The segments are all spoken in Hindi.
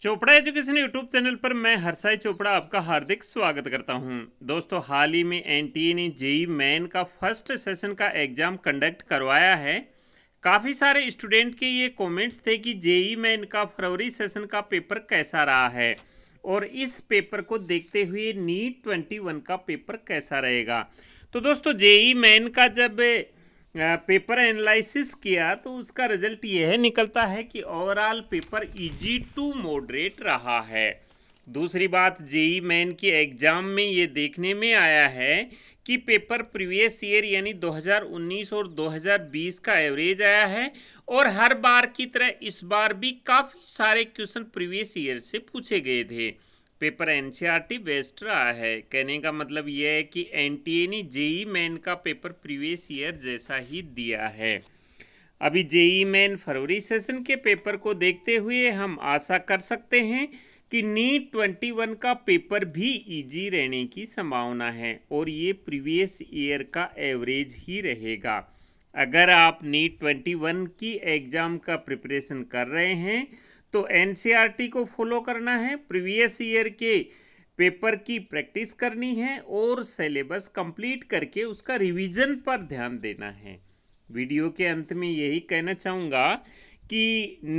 चोपड़ा एजुकेशन यूट्यूब चैनल पर मैं हर्षाई चोपड़ा आपका हार्दिक स्वागत करता हूं। दोस्तों हाल ही में एनटीए ने जेई मैन का फर्स्ट सेशन का एग्ज़ाम कंडक्ट करवाया है काफ़ी सारे स्टूडेंट के ये कमेंट्स थे कि जेई मैन का फरवरी सेशन का पेपर कैसा रहा है और इस पेपर को देखते हुए नीट ट्वेंटी वन का पेपर कैसा रहेगा तो दोस्तों जेई मैन का जब पेपर एनालिसिस किया तो उसका रिजल्ट यह निकलता है कि overall paper easy to moderate रहा है दूसरी बात जेई मैन के एग्ज़ाम में ये देखने में आया है कि पेपर प्रीवियस ईयर यानी 2019 और 2020 का एवरेज आया है और हर बार की तरह इस बार भी काफ़ी सारे क्वेश्चन प्रीवियस ईयर से पूछे गए थे पेपर एन बेस्ट रहा है कहने का मतलब यह है कि एनटीए ने जेई मैन का पेपर प्रीवियस ईयर जैसा ही दिया है अभी जेई मैन फरवरी सेशन के पेपर को देखते हुए हम आशा कर सकते हैं कि नीट ट्वेंटी वन का पेपर भी इजी रहने की संभावना है और ये प्रीवियस ईयर का एवरेज ही रहेगा अगर आप नीट ट्वेंटी वन की एग्ज़ाम का प्रिपरेशन कर रहे हैं तो एन को फॉलो करना है प्रीवियस ईयर के पेपर की प्रैक्टिस करनी है और सिलेबस कंप्लीट करके उसका रिवीजन पर ध्यान देना है वीडियो के अंत में यही कहना चाहूँगा कि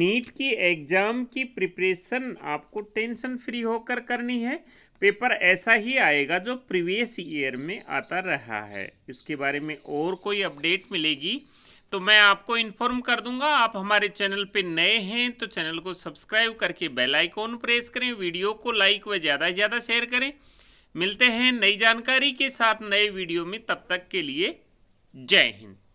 नीट की एग्ज़ाम की प्रिपरेशन आपको टेंशन फ्री होकर करनी है पेपर ऐसा ही आएगा जो प्रीवियस ईयर में आता रहा है इसके बारे में और कोई अपडेट मिलेगी तो मैं आपको इन्फॉर्म कर दूंगा आप हमारे चैनल पे नए हैं तो चैनल को सब्सक्राइब करके बेल आइकॉन प्रेस करें वीडियो को लाइक व ज़्यादा से ज़्यादा शेयर करें मिलते हैं नई जानकारी के साथ नए वीडियो में तब तक के लिए जय हिंद